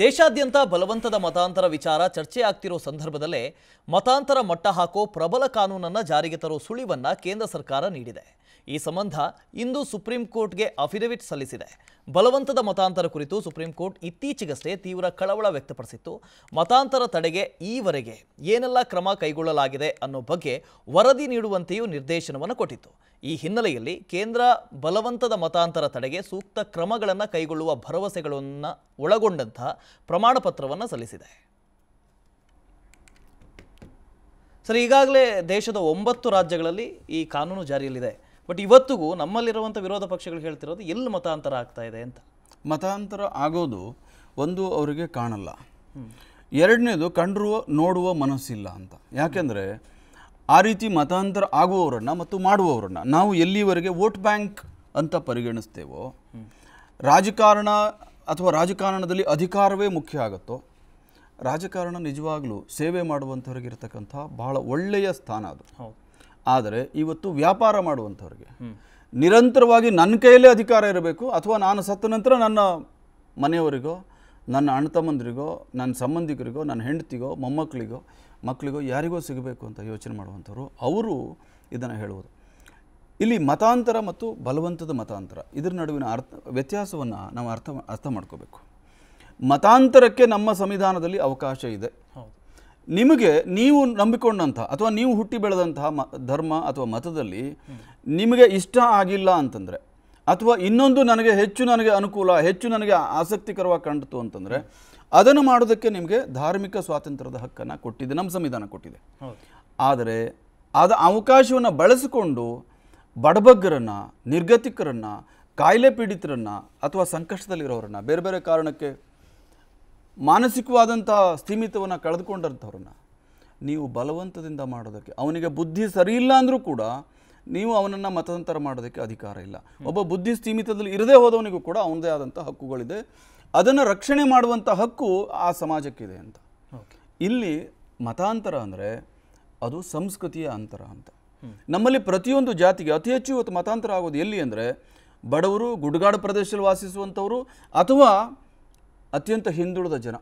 ದೇಶಾದ್ಯಂತ ಬಲವಂತದ ಮತಾಂತರ ವಿಚಾರ ಚರ್ಚೆ ಆಗ್ತಿರೋ ಸಂದರ್ಭದಲ್ಲೇ ಮತಾಂತರ ಮಟ್ಟ ಪ್ರಬಲ ಕಾನೂನನ್ನು ಜಾರಿಗೆ ತರೋ ಸುಳಿವನ್ನು ಕೇಂದ್ರ ಸರ್ಕಾರ ನೀಡಿದೆ ಈ ಸಂಬಂಧ ಇಂದು ಸುಪ್ರೀಂ ಕೋರ್ಟ್ಗೆ ಅಫಿಡವಿಟ್ ಸಲ್ಲಿಸಿದೆ ಬಲವಂತದ ಮತಾಂತರ ಕುರಿತು ಸುಪ್ರೀಂ ಕೋರ್ಟ್ ಇತ್ತೀಚೆಗಷ್ಟೇ ತೀವ್ರ ಕಳವಳ ವ್ಯಕ್ತಪಡಿಸಿತ್ತು ಮತಾಂತರ ತಡೆಗೆ ಈವರೆಗೆ ಏನೆಲ್ಲ ಕ್ರಮ ಕೈಗೊಳ್ಳಲಾಗಿದೆ ಅನ್ನೋ ಬಗ್ಗೆ ವರದಿ ನೀಡುವಂತೆಯೂ ನಿರ್ದೇಶನವನ್ನು ಕೊಟ್ಟಿತ್ತು ಈ ಹಿನ್ನೆಲೆಯಲ್ಲಿ ಕೇಂದ್ರ ಬಲವಂತದ ಮತಾಂತರ ತಡೆಗೆ ಸೂಕ್ತ ಕ್ರಮಗಳನ್ನು ಕೈಗೊಳ್ಳುವ ಭರವಸೆಗಳನ್ನು ಒಳಗೊಂಡಂತಹ ಪ್ರಮಾಣಪತ್ರವನ್ನು ಸಲ್ಲಿಸಿದೆ ಸರ್ ಈಗಾಗಲೇ ದೇಶದ ಒಂಬತ್ತು ರಾಜ್ಯಗಳಲ್ಲಿ ಈ ಕಾನೂನು ಜಾರಿಯಲ್ಲಿದೆ ಬಟ್ ಇವತ್ತಿಗೂ ನಮ್ಮಲ್ಲಿರುವಂಥ ವಿರೋಧ ಪಕ್ಷಗಳು ಹೇಳ್ತಿರೋದು ಎಲ್ಲಿ ಮತಾಂತರ ಆಗ್ತಾ ಇದೆ ಅಂತ ಮತಾಂತರ ಆಗೋದು ಒಂದು ಅವರಿಗೆ ಕಾಣಲ್ಲ ಎರಡನೇದು ಕಂಡುವ ನೋಡುವ ಮನಸ್ಸಿಲ್ಲ ಅಂತ ಯಾಕೆಂದರೆ ಆ ರೀತಿ ಮತಾಂತರ ಆಗುವವರನ್ನು ಮತ್ತು ಮಾಡುವವರನ್ನು ನಾವು ಎಲ್ಲಿವರೆಗೆ ವೋಟ್ ಬ್ಯಾಂಕ್ ಅಂತ ಪರಿಗಣಿಸ್ತೇವೋ ರಾಜಕಾರಣ ಅಥವಾ ರಾಜಕಾರಣದಲ್ಲಿ ಅಧಿಕಾರವೇ ಮುಖ್ಯ ಆಗುತ್ತೋ ರಾಜಕಾರಣ ನಿಜವಾಗಲೂ ಸೇವೆ ಮಾಡುವಂಥವ್ರಿಗೆ ಇರತಕ್ಕಂಥ ಬಹಳ ಒಳ್ಳೆಯ ಸ್ಥಾನ ಅದು ಆದರೆ ಇವತ್ತು ವ್ಯಾಪಾರ ಮಾಡುವಂಥವ್ರಿಗೆ ನಿರಂತರವಾಗಿ ನನ್ನ ಕೈಯಲ್ಲೇ ಅಧಿಕಾರ ಇರಬೇಕು ಅಥವಾ ನಾನು ಸತ್ತ ನಂತರ ನನ್ನ ಮನೆಯವರಿಗೋ ನನ್ನ ಅಣ್ಣ ನನ್ನ ಸಂಬಂಧಿಕರಿಗೋ ನನ್ನ ಹೆಂಡತಿಗೋ ಮೊಮ್ಮಕ್ಕಳಿಗೋ ಮಕ್ಕಳಿಗೋ ಯಾರಿಗೋ ಸಿಗಬೇಕು ಅಂತ ಯೋಚನೆ ಮಾಡುವಂಥವ್ರು ಅವರು ಇದನ್ನು ಹೇಳುವುದು ಇಲ್ಲಿ ಮತಾಂತರ ಮತ್ತು ಬಲವಂತದ ಮತಾಂತರ ಇದರ ನಡುವಿನ ಅರ್ಥ ವ್ಯತ್ಯಾಸವನ್ನು ನಾವು ಅರ್ಥ ಅರ್ಥ ಮಾಡ್ಕೋಬೇಕು ಮತಾಂತರಕ್ಕೆ ನಮ್ಮ ಸಂವಿಧಾನದಲ್ಲಿ ಅವಕಾಶ ಇದೆ ಹೌದು ನಿಮಗೆ ನೀವು ನಂಬಿಕೊಂಡಂಥ ಅಥವಾ ನೀವು ಹುಟ್ಟಿ ಬೆಳೆದಂತಹ ಮ ಧರ್ಮ ಅಥವಾ ಮತದಲ್ಲಿ ನಿಮಗೆ ಇಷ್ಟ ಆಗಿಲ್ಲ ಅಂತಂದರೆ ಅಥವಾ ಇನ್ನೊಂದು ನನಗೆ ಹೆಚ್ಚು ನನಗೆ ಅನುಕೂಲ ಹೆಚ್ಚು ನನಗೆ ಆಸಕ್ತಿಕರವಾಗಿ ಕಾಣ್ತು ಅಂತಂದರೆ ಅದನ್ನು ಮಾಡೋದಕ್ಕೆ ನಿಮಗೆ ಧಾರ್ಮಿಕ ಸ್ವಾತಂತ್ರ್ಯದ ಹಕ್ಕನ್ನು ಕೊಟ್ಟಿದೆ ನಮ್ಮ ಸಂವಿಧಾನ ಕೊಟ್ಟಿದೆ ಆದರೆ ಆದ ಅವಕಾಶವನ್ನು ಬಳಸಿಕೊಂಡು ಬಡಬಗ್ಗರನ್ನು ನಿರ್ಗತಿಕರನ್ನು ಕಾಯಿಲೆ ಪೀಡಿತರನ್ನು ಅಥವಾ ಸಂಕಷ್ಟದಲ್ಲಿರೋರನ್ನು ಬೇರೆ ಬೇರೆ ಕಾರಣಕ್ಕೆ ಮಾನಸಿಕವಾದಂಥ ಸ್ಥಿಮಿತವನ್ನು ಕಳೆದುಕೊಂಡಂಥವ್ರನ್ನ ನೀವು ಬಲವಂತದಿಂದ ಮಾಡೋದಕ್ಕೆ ಅವನಿಗೆ ಬುದ್ಧಿ ಸರಿಯಿಲ್ಲ ಅಂದರೂ ಕೂಡ ನೀವು ಅವನನ್ನು ಮತಾಂತರ ಮಾಡೋದಕ್ಕೆ ಅಧಿಕಾರ ಇಲ್ಲ ಒಬ್ಬ ಬುದ್ಧಿ ಸ್ಥಿಮಿತದಲ್ಲಿ ಇರದೇ ಹೋದವನಿಗೂ ಕೂಡ ಅವನದೇ ಆದಂಥ ಹಕ್ಕುಗಳಿದೆ ಅದನ್ನು ರಕ್ಷಣೆ ಮಾಡುವಂಥ ಹಕ್ಕು ಆ ಸಮಾಜಕ್ಕಿದೆ ಅಂತ ಇಲ್ಲಿ ಮತಾಂತರ ಅಂದರೆ ಅದು ಸಂಸ್ಕೃತಿಯ ಅಂತರ ಅಂತ ನಮ್ಮಲ್ಲಿ ಪ್ರತಿಯೊಂದು ಜಾತಿಗೆ ಅತಿ ಹೆಚ್ಚು ಇವತ್ತು ಮತಾಂತರ ಆಗೋದು ಎಲ್ಲಿ ಅಂದರೆ ಬಡವರು ಗುಡ್ಗಾಡು ಪ್ರದೇಶದಲ್ಲಿ ವಾಸಿಸುವಂಥವರು ಅಥವಾ ಅತ್ಯಂತ ಹಿಂದುಳಿದ ಜನ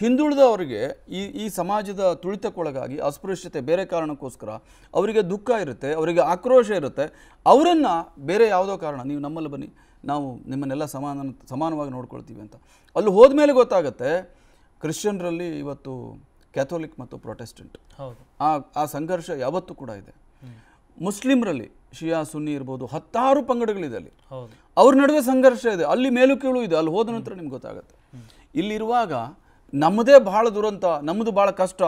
ಹಿಂದುಳಿದವರಿಗೆ ಈ ಈ ಸಮಾಜದ ತುಳಿತಕ್ಕೊಳಗಾಗಿ ಅಸ್ಪೃಶ್ಯತೆ ಬೇರೆ ಕಾರಣಕ್ಕೋಸ್ಕರ ಅವರಿಗೆ ದುಃಖ ಇರುತ್ತೆ ಅವರಿಗೆ ಆಕ್ರೋಶ ಇರುತ್ತೆ ಅವರನ್ನು ಬೇರೆ ಯಾವುದೋ ಕಾರಣ ನೀವು ನಮ್ಮಲ್ಲಿ ಬನ್ನಿ ನಾವು ನಿಮ್ಮನ್ನೆಲ್ಲ ಸಮಾನ ಸಮಾನವಾಗಿ ನೋಡ್ಕೊಳ್ತೀವಿ ಅಂತ ಅಲ್ಲಿ ಹೋದ ಮೇಲೆ ಗೊತ್ತಾಗುತ್ತೆ ಕ್ರಿಶ್ಚಿಯನ್ರಲ್ಲಿ ಇವತ್ತು ಕ್ಯಾಥೋಲಿಕ್ ಮತ್ತು ಪ್ರೊಟೆಸ್ಟೆಂಟ್ ಆ ಆ ಸಂಘರ್ಷ ಯಾವತ್ತೂ ಕೂಡ ಇದೆ ಮುಸ್ಲಿಮ್ರಲ್ಲಿ ಶಿಯಾ ಸುನ್ನಿ ಇರ್ಬೋದು ಹತ್ತಾರು ಪಂಗಡಗಳಿದೆ ಅಲ್ಲಿ ಅವ್ರ ನಡುವೆ ಸಂಘರ್ಷ ಇದೆ ಅಲ್ಲಿ ಮೇಲು ಕೀಳು ಇದೆ ಅಲ್ಲಿ ಹೋದ ನಂತರ ನಿಮ್ಗೆ ಗೊತ್ತಾಗುತ್ತೆ ಇಲ್ಲಿರುವಾಗ ನಮ್ಮದೇ ಭಾಳ ದುರಂತ ನಮ್ಮದು ಭಾಳ ಕಷ್ಟ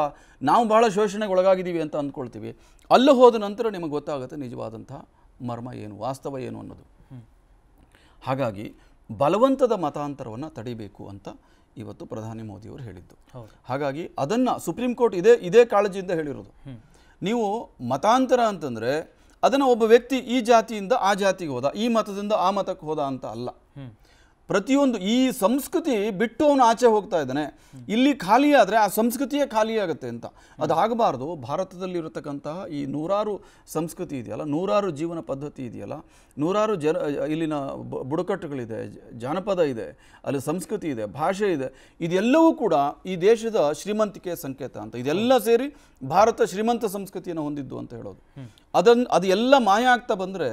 ನಾವು ಭಾಳ ಶೋಷಣೆಗೆ ಒಳಗಾಗಿದ್ದೀವಿ ಅಂತ ಅಂದ್ಕೊಳ್ತೀವಿ ಅಲ್ಲಿ ಹೋದ ನಂತರ ನಿಮಗೆ ಗೊತ್ತಾಗುತ್ತೆ ನಿಜವಾದಂಥ ಮರ್ಮ ಏನು ವಾಸ್ತವ ಏನು ಅನ್ನೋದು ಹಾಗಾಗಿ ಬಲವಂತದ ಮತಾಂತರವನ್ನು ತಡಿಬೇಕು ಅಂತ ಇವತ್ತು ಪ್ರಧಾನಿ ಮೋದಿಯವರು ಹೇಳಿದ್ದು ಹಾಗಾಗಿ ಅದನ್ನು ಸುಪ್ರೀಂ ಕೋರ್ಟ್ ಇದೇ ಇದೇ ಕಾಳಜಿಯಿಂದ ಹೇಳಿರೋದು ನೀವು ಮತಾಂತರ ಅಂತಂದರೆ ಅದನ್ನು ಒಬ್ಬ ವ್ಯಕ್ತಿ ಈ ಜಾತಿಯಿಂದ ಆ ಜಾತಿಗೆ ಹೋದ ಈ ಮತದಿಂದ ಆ ಮತಕ್ಕೆ ಹೋದ ಅಂತ ಅಲ್ಲ ಪ್ರತಿಯೊಂದು ಈ ಸಂಸ್ಕೃತಿ ಬಿಟ್ಟು ಅವನು ಆಚೆ ಹೋಗ್ತಾ ಇದ್ದಾನೆ ಇಲ್ಲಿ ಖಾಲಿಯಾದರೆ ಆ ಸಂಸ್ಕೃತಿಯೇ ಖಾಲಿಯಾಗುತ್ತೆ ಅಂತ ಅದಾಗಬಾರ್ದು ಭಾರತದಲ್ಲಿರತಕ್ಕಂತಹ ಈ ನೂರಾರು ಸಂಸ್ಕೃತಿ ಇದೆಯಲ್ಲ ನೂರಾರು ಜೀವನ ಪದ್ಧತಿ ಇದೆಯಲ್ಲ ನೂರಾರು ಜನ ಇಲ್ಲಿನ ಬುಡಕಟ್ಟುಗಳಿದೆ ಜಾನಪದ ಇದೆ ಅಲ್ಲಿ ಸಂಸ್ಕೃತಿ ಇದೆ ಭಾಷೆ ಇದೆ ಇದೆಲ್ಲವೂ ಕೂಡ ಈ ದೇಶದ ಶ್ರೀಮಂತಿಕೆಯ ಸಂಕೇತ ಅಂತ ಇದೆಲ್ಲ ಸೇರಿ ಭಾರತ ಶ್ರೀಮಂತ ಸಂಸ್ಕೃತಿಯನ್ನು ಹೊಂದಿದ್ದು ಅಂತ ಹೇಳೋದು ಅದನ್ನು ಅದು ಎಲ್ಲ ಮಾಯ ಆಗ್ತಾ ಬಂದರೆ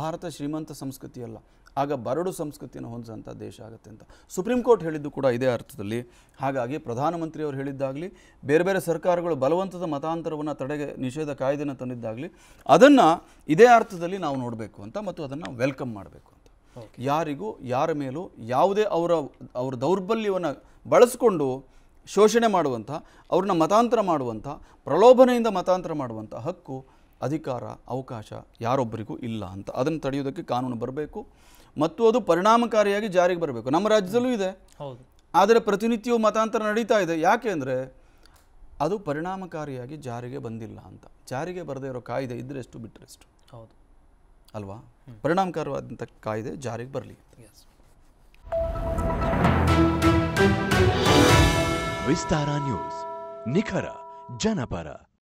ಭಾರತ ಶ್ರೀಮಂತ ಸಂಸ್ಕೃತಿ ಅಲ್ಲ ಆಗ ಬರಡು ಸಂಸ್ಕೃತಿಯನ್ನು ಹೊಂದಿದಂಥ ದೇಶ ಆಗುತ್ತೆ ಅಂತ ಸುಪ್ರೀಂ ಕೋರ್ಟ್ ಹೇಳಿದ್ದು ಕೂಡ ಇದೇ ಅರ್ಥದಲ್ಲಿ ಹಾಗಾಗಿ ಪ್ರಧಾನಮಂತ್ರಿಯವರು ಹೇಳಿದ್ದಾಗಲಿ ಬೇರೆ ಬೇರೆ ಸರ್ಕಾರಗಳು ಬಲವಂತದ ಮತಾಂತರವನ್ನು ತಡೆಗೆ ನಿಷೇಧ ಕಾಯ್ದೆಯನ್ನು ತಂದಿದ್ದಾಗಲಿ ಅದನ್ನು ಇದೇ ಅರ್ಥದಲ್ಲಿ ನಾವು ನೋಡಬೇಕು ಅಂತ ಮತ್ತು ಅದನ್ನು ವೆಲ್ಕಮ್ ಮಾಡಬೇಕು ಅಂತ ಯಾರಿಗೂ ಯಾರ ಮೇಲೂ ಯಾವುದೇ ಅವರ ಅವರ ದೌರ್ಬಲ್ಯವನ್ನು ಬಳಸಿಕೊಂಡು ಶೋಷಣೆ ಮಾಡುವಂಥ ಅವ್ರನ್ನ ಮತಾಂತರ ಮಾಡುವಂಥ ಪ್ರಲೋಭನೆಯಿಂದ ಮತಾಂತರ ಮಾಡುವಂಥ ಹಕ್ಕು ಅಧಿಕಾರ ಅವಕಾಶ ಯಾರೊಬ್ಬರಿಗೂ ಇಲ್ಲ ಅಂತ ಅದನ್ನು ತಡೆಯೋದಕ್ಕೆ ಕಾನೂನು ಬರಬೇಕು ಮತ್ತು ಅದು ಪರಿಣಾಮಕಾರಿಯಾಗಿ ಜಾರಿಗೆ ಬರಬೇಕು ನಮ್ಮ ರಾಜ್ಯದಲ್ಲೂ ಇದೆ ಹೌದು ಆದರೆ ಪ್ರತಿನಿತ್ಯವೂ ಮತಾಂತರ ನಡೀತಾ ಇದೆ ಯಾಕೆ ಅಂದರೆ ಅದು ಪರಿಣಾಮಕಾರಿಯಾಗಿ ಜಾರಿಗೆ ಬಂದಿಲ್ಲ ಅಂತ ಜಾರಿಗೆ ಬರದೇ ಇರೋ ಕಾಯ್ದೆ ಬಿಟ್ಟರೆ ಎಷ್ಟು ಹೌದು ಅಲ್ವಾ ಪರಿಣಾಮಕಾರವಾದಂಥ ಕಾಯ್ದೆ ಜಾರಿಗೆ ಬರಲಿ ವಿಸ್ತಾರ ನ್ಯೂಸ್ ನಿಖರ ಜನಪರ